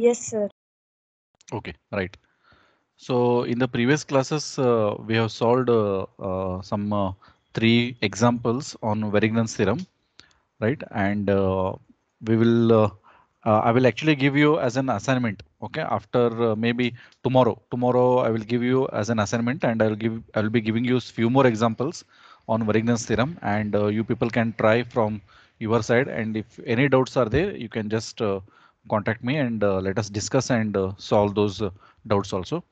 Yes, sir. Okay, right. So in the previous classes, uh, we have solved uh, uh, some uh, three examples on Verignan's theorem, right? And uh, we will, uh, I will actually give you as an assignment. Okay, after maybe tomorrow, tomorrow I will give you as an assignment, and I'll give, I'll be giving you few more examples on Verignan's theorem, and you people can try from your side. And if any doubts are there, you can just contact me and uh, let us discuss and uh, solve those uh, doubts also.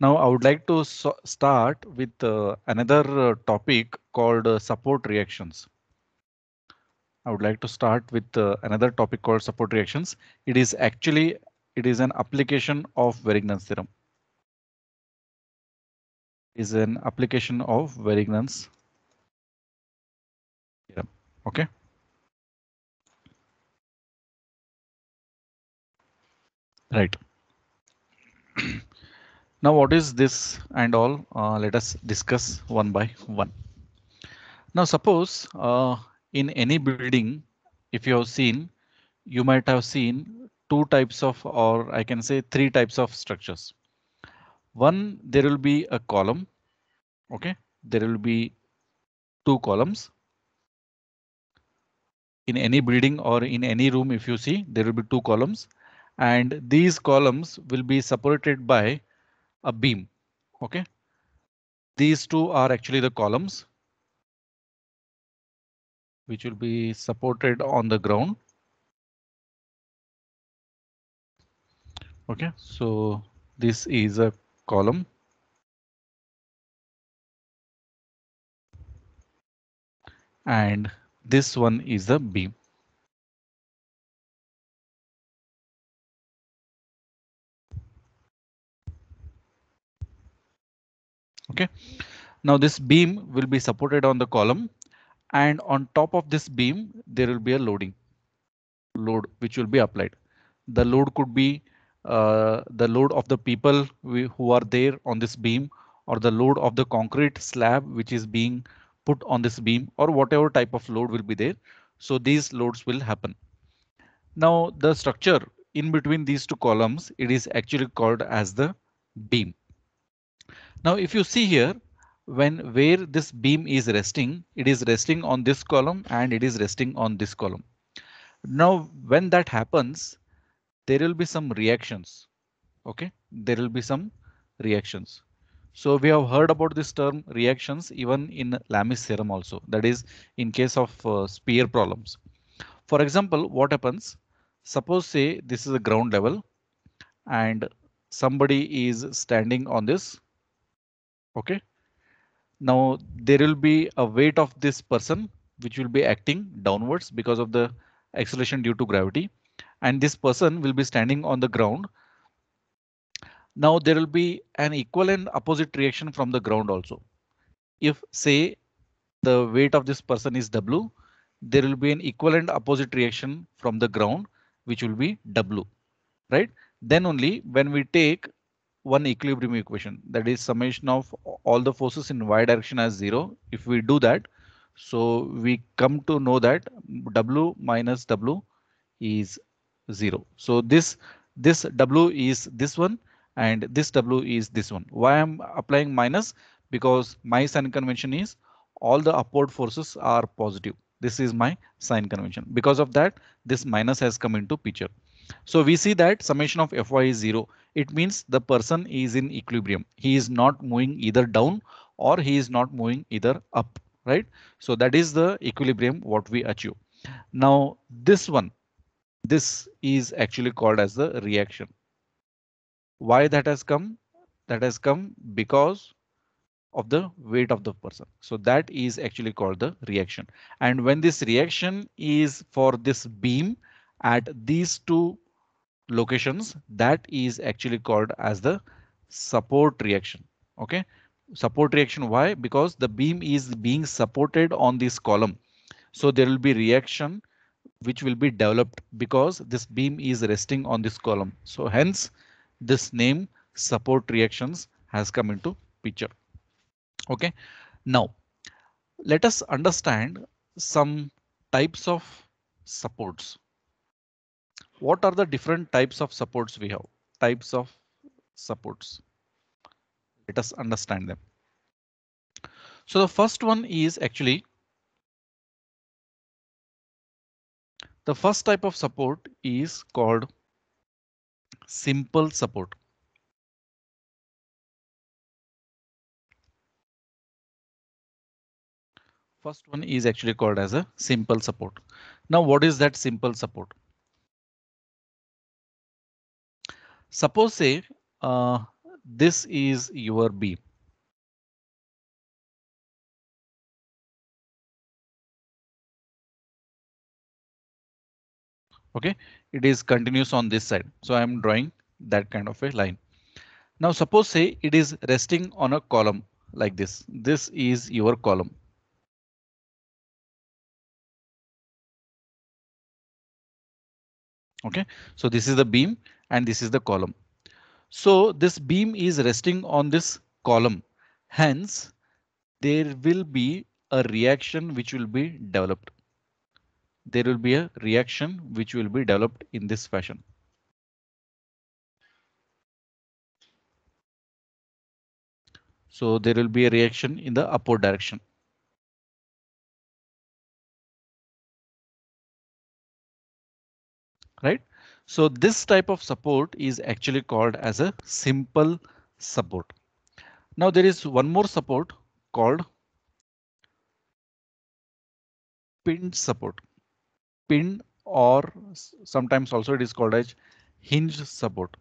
Now I would like to so start with another topic called support reactions. I would like to start with another topic called support reactions. It is actually it is an application of Verignan's theorem. Is an application of Verignan's theorem. Okay. Right. now what is this and all? Uh, let us discuss one by one. Now suppose uh, in any building, if you have seen, you might have seen two types of or I can say three types of structures. One, there will be a column. OK, there will be two columns. In any building or in any room, if you see, there will be two columns and these columns will be supported by a beam. OK. These two are actually the columns. Which will be supported on the ground. OK, so this is a column. And this one is the beam. Okay. Now this beam will be supported on the column and on top of this beam there will be a loading load which will be applied. The load could be uh, the load of the people who are there on this beam or the load of the concrete slab which is being put on this beam or whatever type of load will be there. So these loads will happen. Now the structure in between these two columns, it is actually called as the beam. Now, if you see here, when where this beam is resting, it is resting on this column and it is resting on this column. Now, when that happens, there will be some reactions. OK, there will be some reactions. So we have heard about this term reactions even in Lamis theorem also that is in case of uh, spear problems. For example, what happens? Suppose say this is a ground level and somebody is standing on this Okay. Now there will be a weight of this person which will be acting downwards because of the acceleration due to gravity and this person will be standing on the ground. Now there will be an equal and opposite reaction from the ground also. If say the weight of this person is W, there will be an equal and opposite reaction from the ground, which will be W, right? Then only when we take one equilibrium equation that is summation of all the forces in y direction as zero. If we do that, so we come to know that W minus W is zero. So this this W is this one and this W is this one. Why I'm applying minus? Because my sign convention is all the upward forces are positive. This is my sign convention. Because of that, this minus has come into picture. So we see that summation of Fy is zero. It means the person is in equilibrium. He is not moving either down or he is not moving either up, right? So that is the equilibrium what we achieve. Now this one, this is actually called as the reaction. Why that has come? That has come because of the weight of the person. So that is actually called the reaction. And when this reaction is for this beam, at these two locations that is actually called as the support reaction. Okay, support reaction. Why? Because the beam is being supported on this column. So there will be reaction which will be developed because this beam is resting on this column. So hence this name support reactions has come into picture. OK, now let us understand some types of supports what are the different types of supports we have? Types of supports. Let us understand them. So the first one is actually. The first type of support is called simple support. First one is actually called as a simple support. Now what is that simple support? Suppose say uh, this is your B. Okay, it is continuous on this side. So I'm drawing that kind of a line. Now suppose say it is resting on a column like this. This is your column. Okay, so this is the beam and this is the column. So this beam is resting on this column. Hence, there will be a reaction which will be developed. There will be a reaction which will be developed in this fashion. So there will be a reaction in the upward direction. Right? So this type of support is actually called as a simple support. Now there is one more support called pinned support. Pinned or sometimes also it is called as hinged support.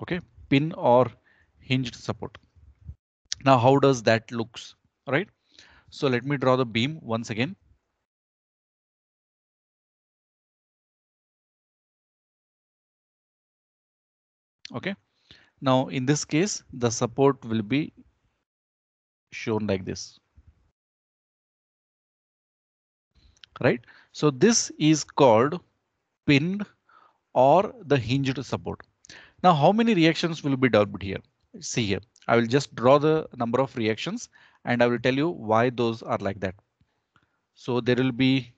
OK, pin or hinged support. Now how does that looks, right? So let me draw the beam once again. Okay. Now in this case, the support will be shown like this. Right. So this is called pinned or the hinged support. Now how many reactions will be developed here? See here. I will just draw the number of reactions and I will tell you why those are like that. So there will be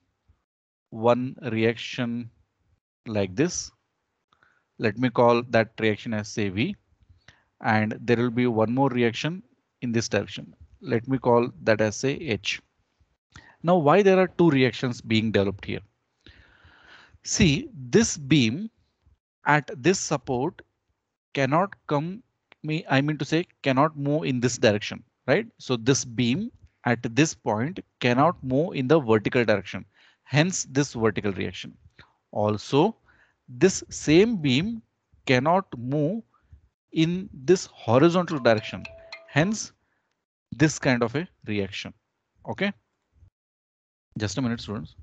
one reaction like this. Let me call that reaction as say V and there will be one more reaction in this direction. Let me call that as say H. Now why there are two reactions being developed here? See this beam at this support cannot come me I mean to say cannot move in this direction, right? So this beam at this point cannot move in the vertical direction, hence this vertical reaction. Also this same beam cannot move in this horizontal direction. Hence, this kind of a reaction. OK. Just a minute, students.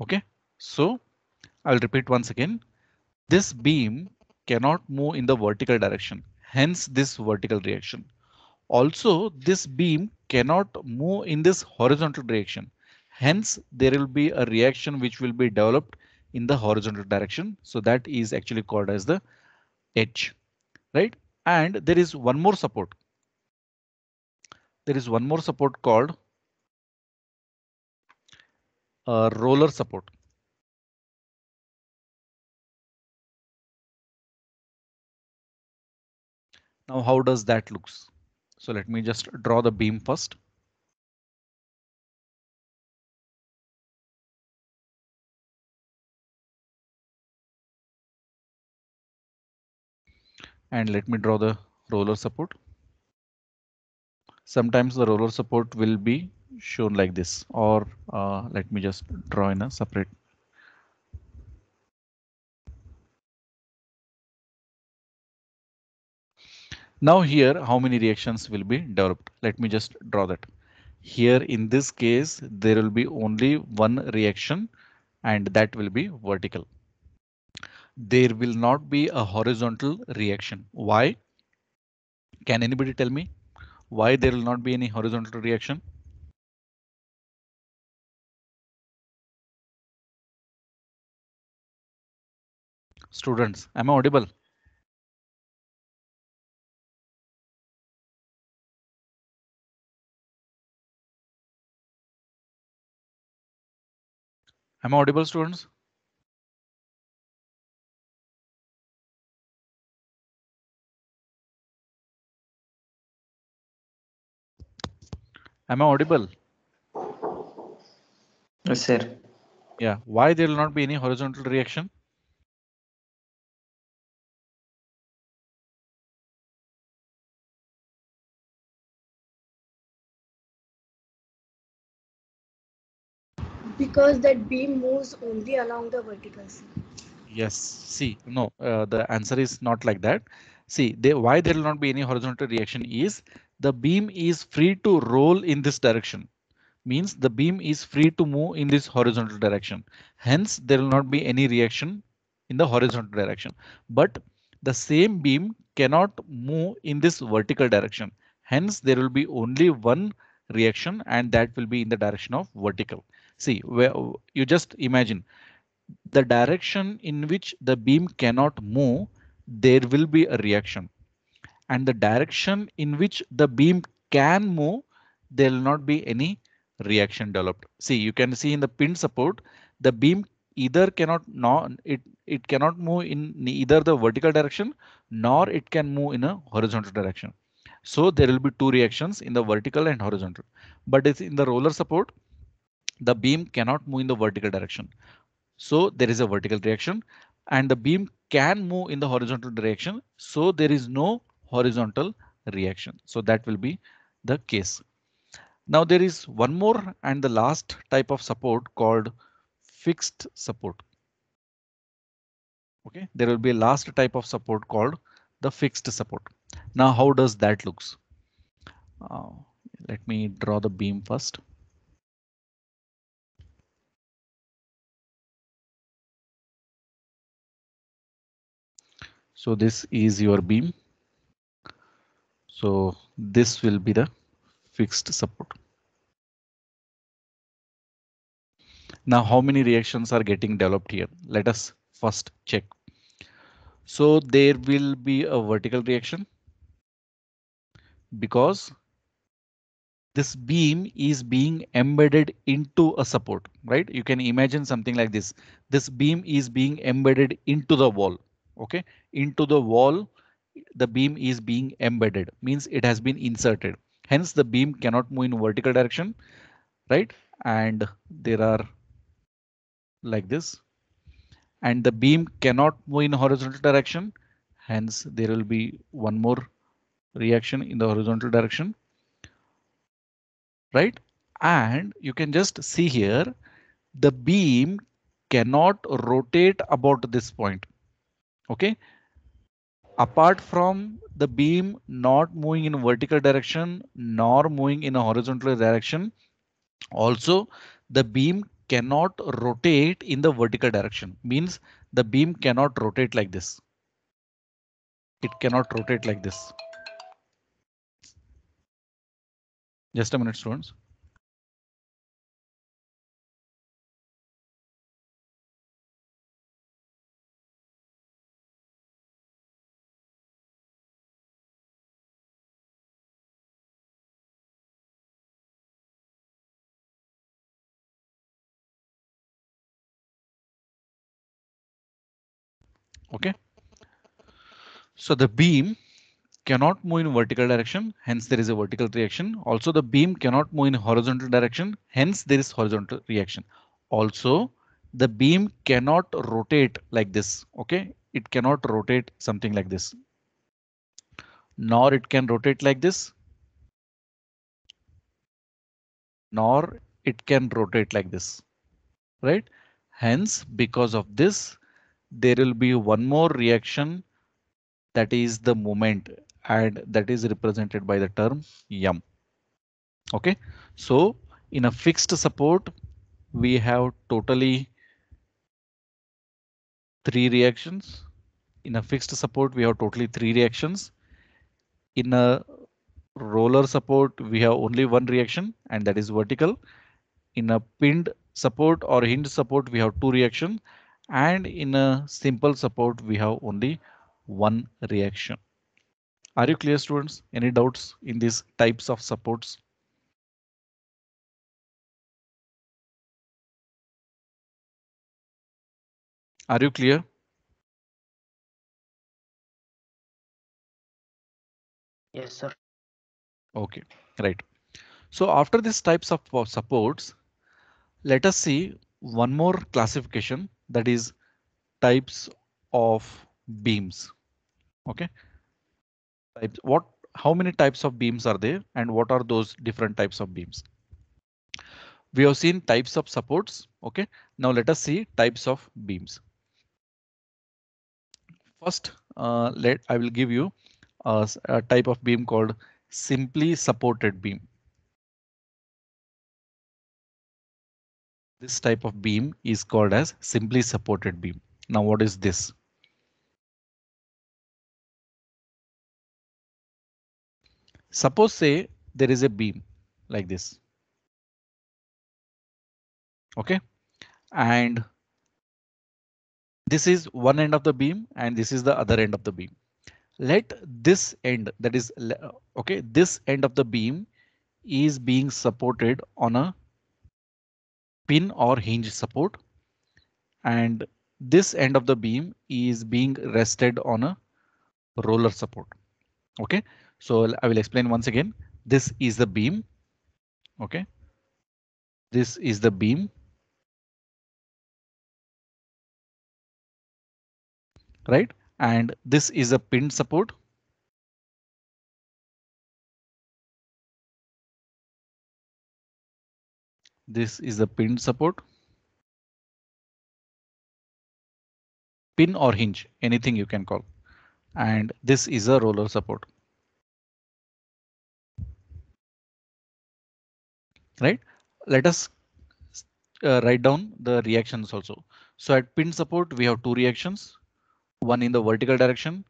Okay, so I'll repeat once again. This beam cannot move in the vertical direction, hence this vertical reaction. Also, this beam cannot move in this horizontal direction. Hence, there will be a reaction which will be developed in the horizontal direction. So that is actually called as the edge, right? And there is one more support. There is one more support called uh, roller support. Now, how does that looks? So let me just draw the beam first. And let me draw the roller support. Sometimes the roller support will be shown like this or uh, let me just draw in a separate Now here, how many reactions will be developed? Let me just draw that. Here in this case, there will be only one reaction and that will be vertical. There will not be a horizontal reaction. Why? Can anybody tell me why there will not be any horizontal reaction? students. Am I audible? Am I audible, students? Am I audible? Yes, sir. Yeah. Why there will not be any horizontal reaction? because that beam moves only along the vertical yes see no uh, the answer is not like that see they, why there will not be any horizontal reaction is the beam is free to roll in this direction means the beam is free to move in this horizontal direction hence there will not be any reaction in the horizontal direction but the same beam cannot move in this vertical direction hence there will be only one reaction and that will be in the direction of vertical See, where you just imagine the direction in which the beam cannot move, there will be a reaction. And the direction in which the beam can move, there will not be any reaction developed. See, you can see in the pin support, the beam either cannot not it it cannot move in either the vertical direction nor it can move in a horizontal direction. So there will be two reactions in the vertical and horizontal. But it's in the roller support, the beam cannot move in the vertical direction. So there is a vertical direction and the beam can move in the horizontal direction. So there is no horizontal reaction. So that will be the case. Now there is one more and the last type of support called fixed support. OK, there will be a last type of support called the fixed support. Now how does that looks? Uh, let me draw the beam first. So this is your beam. So this will be the fixed support. Now how many reactions are getting developed here? Let us first check. So there will be a vertical reaction. Because this beam is being embedded into a support, right? You can imagine something like this. This beam is being embedded into the wall okay, into the wall, the beam is being embedded, means it has been inserted. Hence the beam cannot move in vertical direction, right? And there are like this. And the beam cannot move in horizontal direction. Hence there will be one more reaction in the horizontal direction. Right? And you can just see here, the beam cannot rotate about this point. Okay. Apart from the beam not moving in vertical direction nor moving in a horizontal direction, also the beam cannot rotate in the vertical direction means the beam cannot rotate like this. It cannot rotate like this. Just a minute, students. Okay. So the beam cannot move in vertical direction, hence there is a vertical reaction. Also, the beam cannot move in horizontal direction, hence there is horizontal reaction. Also, the beam cannot rotate like this. OK, it cannot rotate something like this. Nor it can rotate like this. Nor it can rotate like this. Right? Hence, because of this, there will be one more reaction that is the moment and that is represented by the term m. OK, so in a fixed support, we have totally three reactions. In a fixed support, we have totally three reactions. In a roller support, we have only one reaction and that is vertical. In a pinned support or hinge support, we have two reactions and in a simple support we have only one reaction. Are you clear students? Any doubts in these types of supports? Are you clear? Yes, sir. OK, right. So after these types of supports, let us see one more classification that is types of beams. OK, types what how many types of beams are there and what are those different types of beams? We have seen types of supports. OK, now let us see types of beams. First, uh, let I will give you a, uh, a type of beam called simply supported beam. This type of beam is called as simply supported beam. Now what is this? Suppose say there is a beam like this. OK, and. This is one end of the beam and this is the other end of the beam. Let this end that is OK, this end of the beam is being supported on a pin or hinge support. And this end of the beam is being rested on a roller support. OK, so I will explain once again. This is the beam. OK, this is the beam. Right, and this is a pin support This is the pin support. Pin or hinge, anything you can call. And this is a roller support. Right? Let us uh, write down the reactions also. So at pin support, we have two reactions, one in the vertical direction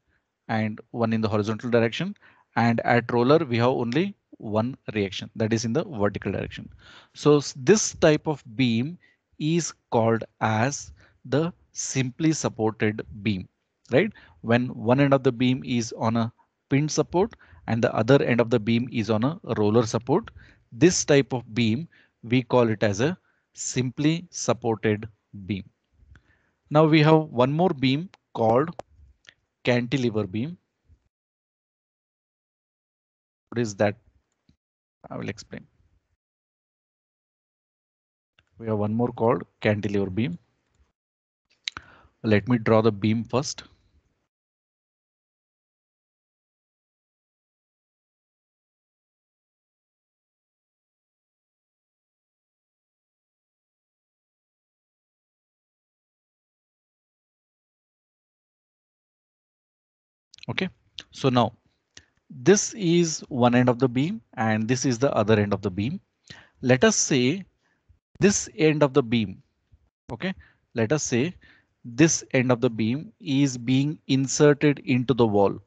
and one in the horizontal direction. And at roller, we have only one reaction that is in the vertical direction. So this type of beam is called as the simply supported beam, right? When one end of the beam is on a pin support and the other end of the beam is on a roller support, this type of beam, we call it as a simply supported beam. Now we have one more beam called cantilever beam. What is that I will explain. We have one more called cantilever beam. Let me draw the beam first. OK, so now this is one end of the beam and this is the other end of the beam. Let us say this end of the beam. OK, let us say this end of the beam is being inserted into the wall.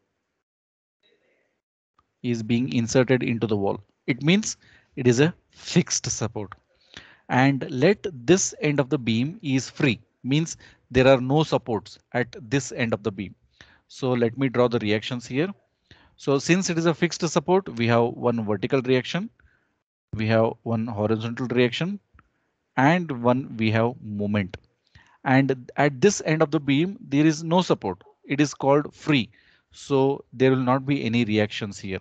Is being inserted into the wall. It means it is a fixed support. And let this end of the beam is free means there are no supports at this end of the beam. So let me draw the reactions here. So since it is a fixed support, we have one vertical reaction, we have one horizontal reaction, and one we have moment. And at this end of the beam, there is no support. It is called free. So there will not be any reactions here.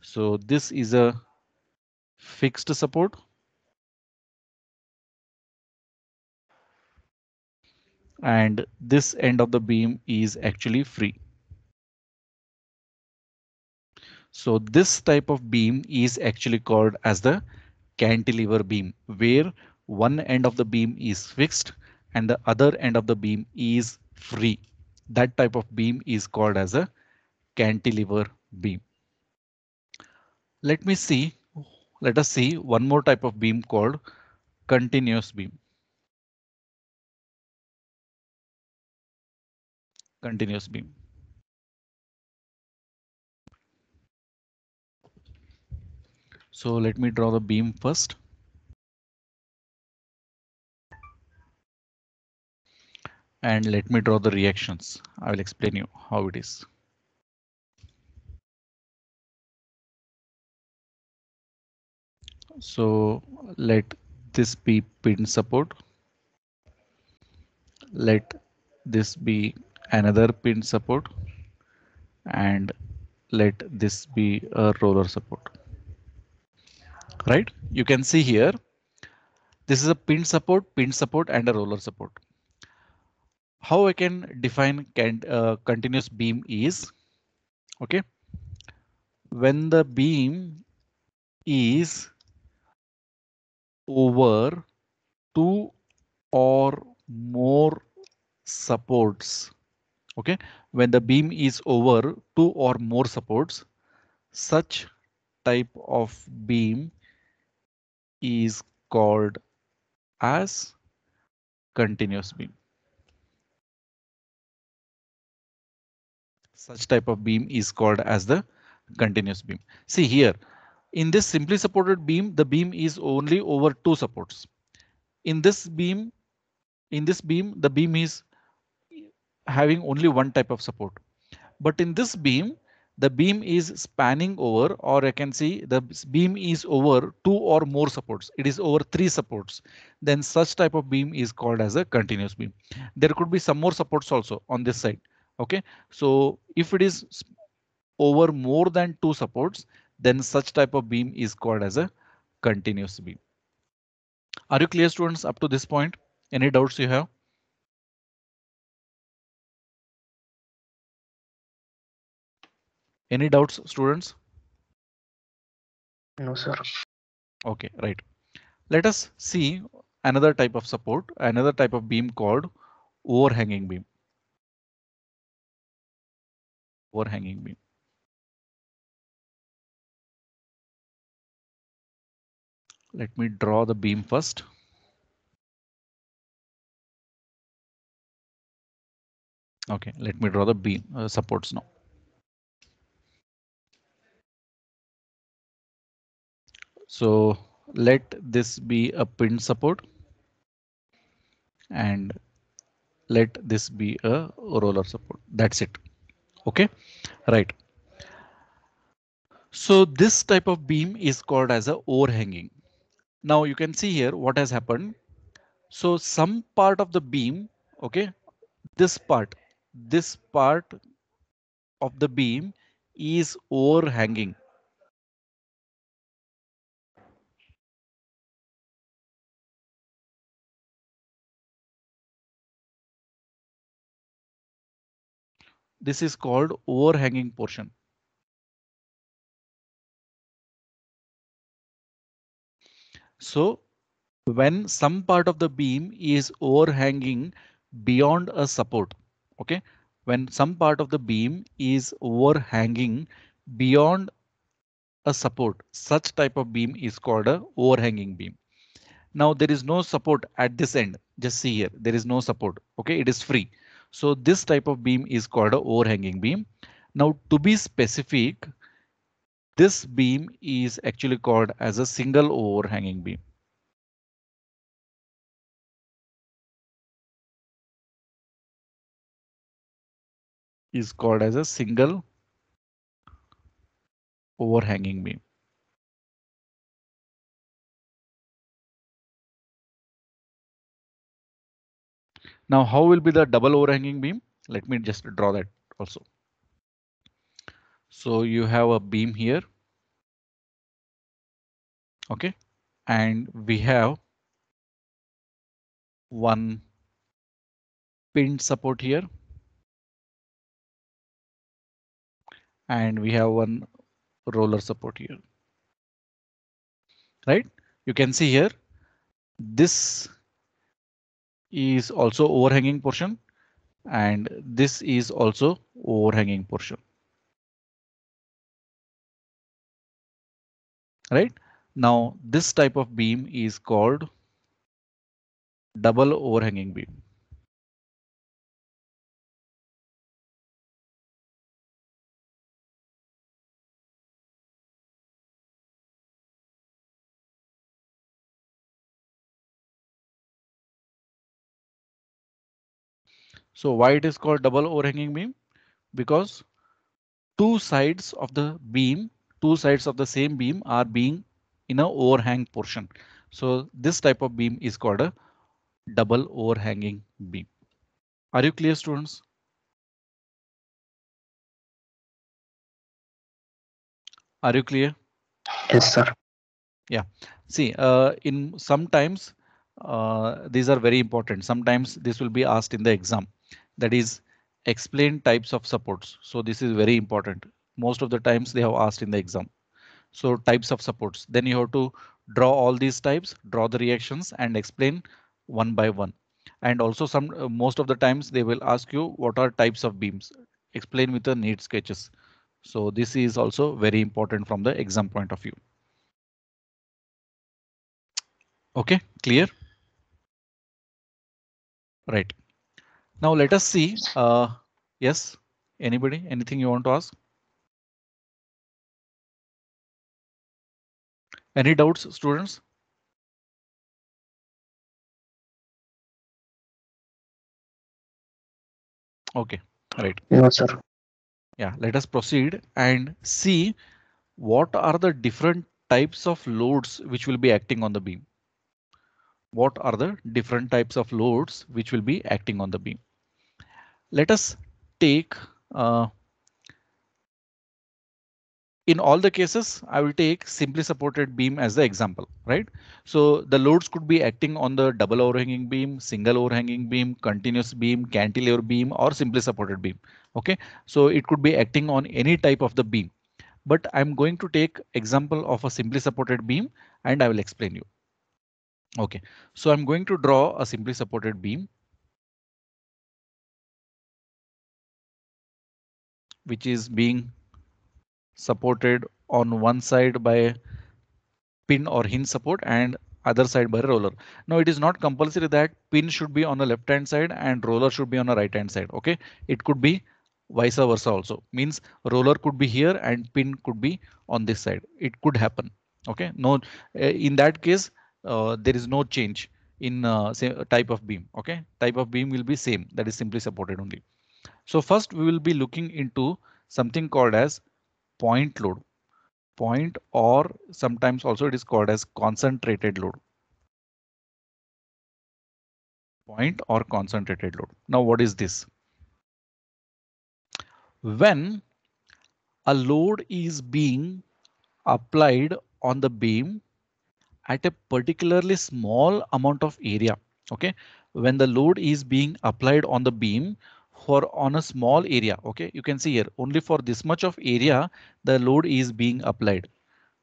So this is a fixed support. And this end of the beam is actually free. So this type of beam is actually called as the cantilever beam where one end of the beam is fixed and the other end of the beam is free. That type of beam is called as a cantilever beam. Let me see. Let us see one more type of beam called continuous beam. Continuous beam. So let me draw the beam first. And let me draw the reactions. I will explain you how it is. So let this be pin support. Let this be another pin support and let this be a roller support right? You can see here, this is a pin support, pin support and a roller support. How I can define can, uh, continuous beam is, okay? When the beam is over two or more supports. Okay, when the beam is over two or more supports, such type of beam is called as continuous beam. Such type of beam is called as the continuous beam. See here, in this simply supported beam, the beam is only over two supports. In this beam, in this beam, the beam is having only one type of support. But in this beam, the beam is spanning over or I can see the beam is over two or more supports. It is over three supports. Then such type of beam is called as a continuous beam. There could be some more supports also on this side. OK, so if it is over more than two supports, then such type of beam is called as a continuous beam. Are you clear students up to this point? Any doubts you have? Any doubts, students? No, sir. OK, right. Let us see another type of support, another type of beam called overhanging beam. Overhanging beam. Let me draw the beam first. OK, let me draw the beam uh, supports now. So let this be a pin support. And let this be a roller support. That's it. OK, right. So this type of beam is called as a overhanging. Now you can see here what has happened. So some part of the beam, OK, this part, this part of the beam is overhanging. This is called overhanging portion. So when some part of the beam is overhanging beyond a support, okay? When some part of the beam is overhanging beyond a support, such type of beam is called a overhanging beam. Now there is no support at this end. Just see here. There is no support. Okay, it is free. So this type of beam is called a overhanging beam. Now to be specific, this beam is actually called as a single overhanging beam. is called as a single overhanging beam. Now, how will be the double overhanging beam? Let me just draw that also. So you have a beam here. OK, and we have. One. Pin support here. And we have one roller support here. Right? You can see here this is also overhanging portion and this is also overhanging portion. Right now this type of beam is called double overhanging beam. So why it is called double overhanging beam? Because two sides of the beam, two sides of the same beam are being in a overhang portion. So this type of beam is called a double overhanging beam. Are you clear students? Are you clear? Yes, sir. Yeah, see, uh, in sometimes uh, these are very important. Sometimes this will be asked in the exam that is explain types of supports. So this is very important. Most of the times they have asked in the exam. So types of supports. Then you have to draw all these types, draw the reactions and explain one by one. And also some uh, most of the times they will ask you what are types of beams. Explain with the neat sketches. So this is also very important from the exam point of view. OK, clear. Right. Now let us see. Uh, yes, anybody, anything you want to ask? Any doubts, students? OK, right. Yes, sir. Yeah, let us proceed and see what are the different types of loads which will be acting on the beam. What are the different types of loads which will be acting on the beam? Let us take, uh, in all the cases, I will take simply supported beam as the example, right? So the loads could be acting on the double overhanging beam, single overhanging beam, continuous beam, cantilever beam, or simply supported beam. OK, so it could be acting on any type of the beam but I'm going to take example of a simply supported beam and I will explain you. OK, so I'm going to draw a simply supported beam which is being supported on one side by pin or hinge support and other side by roller. Now it is not compulsory that pin should be on the left hand side and roller should be on the right hand side. OK, it could be vice versa also means roller could be here and pin could be on this side. It could happen. OK, no, eh, in that case, uh, there is no change in uh, type of beam. OK, type of beam will be same that is simply supported only. So first we will be looking into something called as point load. Point or sometimes also it is called as concentrated load. Point or concentrated load. Now what is this? When a load is being applied on the beam at a particularly small amount of area. Okay, when the load is being applied on the beam, for on a small area. Okay, you can see here only for this much of area the load is being applied.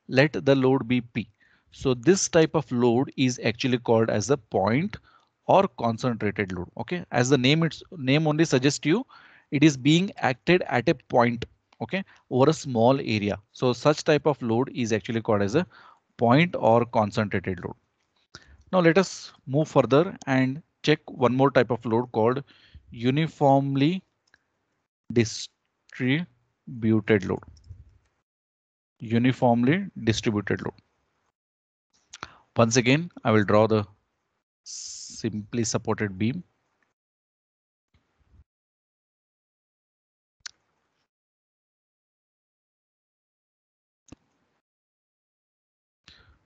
Let the load be P. So this type of load is actually called as a point or concentrated load. Okay, as the name its name only suggests you it is being acted at a point okay over a small area so such type of load is actually called as a point or concentrated load now let us move further and check one more type of load called uniformly distributed load. Uniformly distributed load. Once again, I will draw the simply supported beam.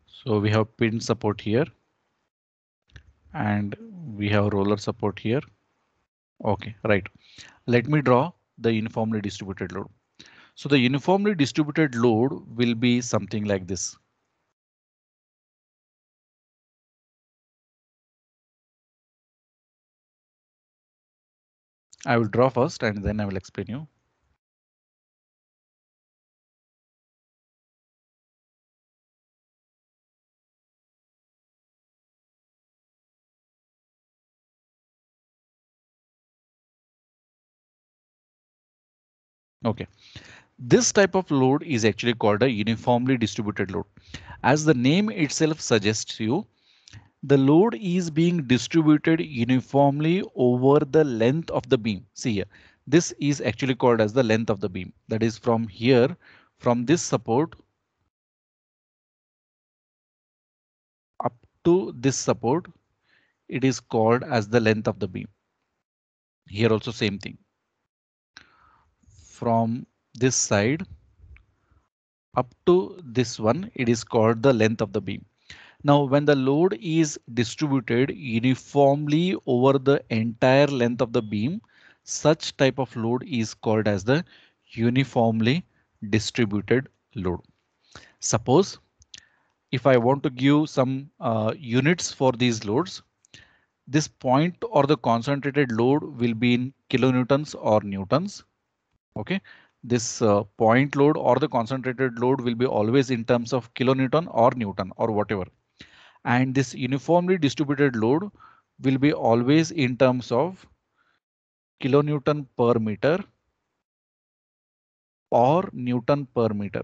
So we have pin support here and we have roller support here. Okay, right. Let me draw the uniformly distributed load. So the uniformly distributed load will be something like this. I will draw first and then I will explain you. Okay. This type of load is actually called a uniformly distributed load. As the name itself suggests you, the load is being distributed uniformly over the length of the beam. See here, this is actually called as the length of the beam. That is from here, from this support up to this support, it is called as the length of the beam. Here also same thing from this side up to this one, it is called the length of the beam. Now, when the load is distributed uniformly over the entire length of the beam, such type of load is called as the uniformly distributed load. Suppose if I want to give some uh, units for these loads, this point or the concentrated load will be in kilonewtons or newtons Okay, this uh, point load or the concentrated load will be always in terms of kilonewton or newton or whatever. And this uniformly distributed load will be always in terms of kilonewton per meter or newton per meter.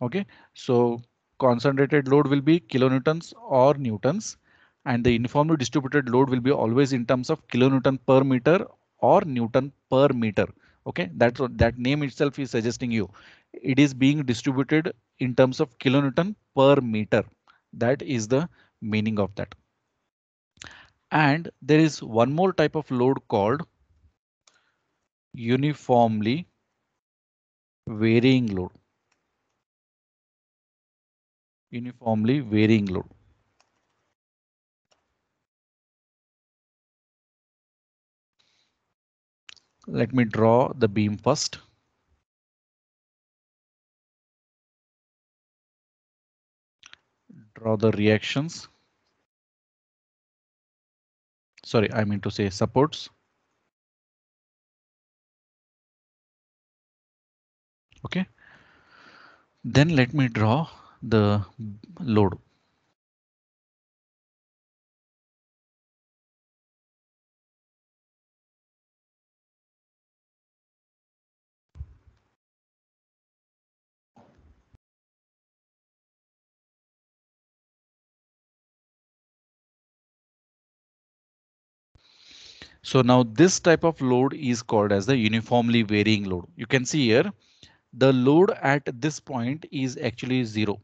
OK, so concentrated load will be kilonewtons or newtons and the uniformly distributed load will be always in terms of kilonewton per meter or Newton per meter. Okay, that's what that name itself is suggesting you. It is being distributed in terms of kilonewton per meter. That is the meaning of that. And there is one more type of load called uniformly varying load. Uniformly varying load. Let me draw the beam first. Draw the reactions. Sorry, I mean to say supports. OK, then let me draw the load So now this type of load is called as the uniformly varying load. You can see here the load at this point is actually zero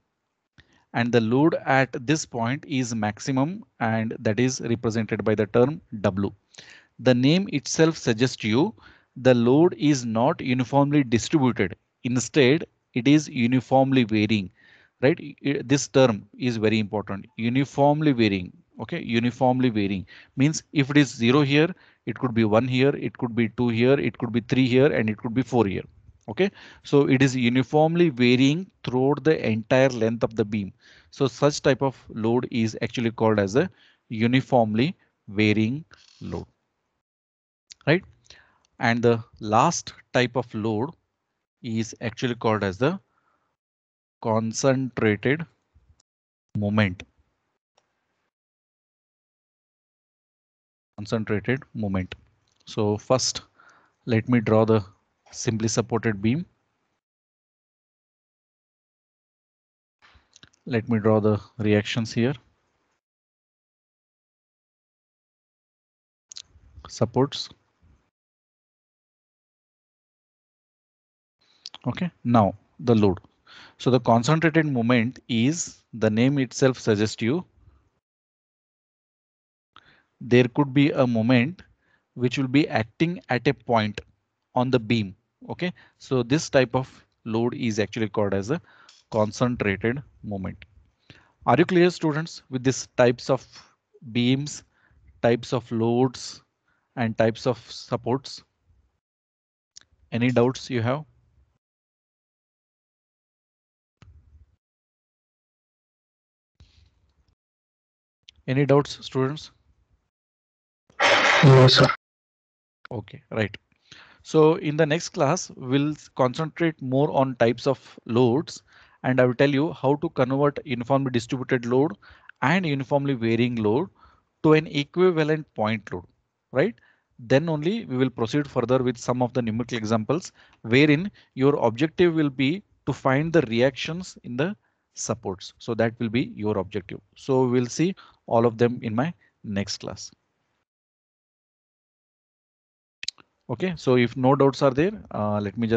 and the load at this point is maximum and that is represented by the term W. The name itself suggests you the load is not uniformly distributed. Instead, it is uniformly varying, right? This term is very important, uniformly varying okay uniformly varying means if it is 0 here it could be 1 here it could be 2 here it could be 3 here and it could be 4 here okay so it is uniformly varying throughout the entire length of the beam so such type of load is actually called as a uniformly varying load right and the last type of load is actually called as the concentrated moment concentrated moment. So first, let me draw the simply supported beam. Let me draw the reactions here. Supports. OK, now the load. So the concentrated moment is the name itself suggests you there could be a moment which will be acting at a point on the beam. OK, so this type of load is actually called as a concentrated moment. Are you clear students with these types of beams, types of loads and types of supports? Any doubts you have? Any doubts students? No, sir. Okay, right. So in the next class, we'll concentrate more on types of loads and I will tell you how to convert uniformly distributed load and uniformly varying load to an equivalent point load, right? Then only we will proceed further with some of the numerical examples wherein your objective will be to find the reactions in the supports. So that will be your objective. So we'll see all of them in my next class. Okay, so if no doubts are there, uh, let me just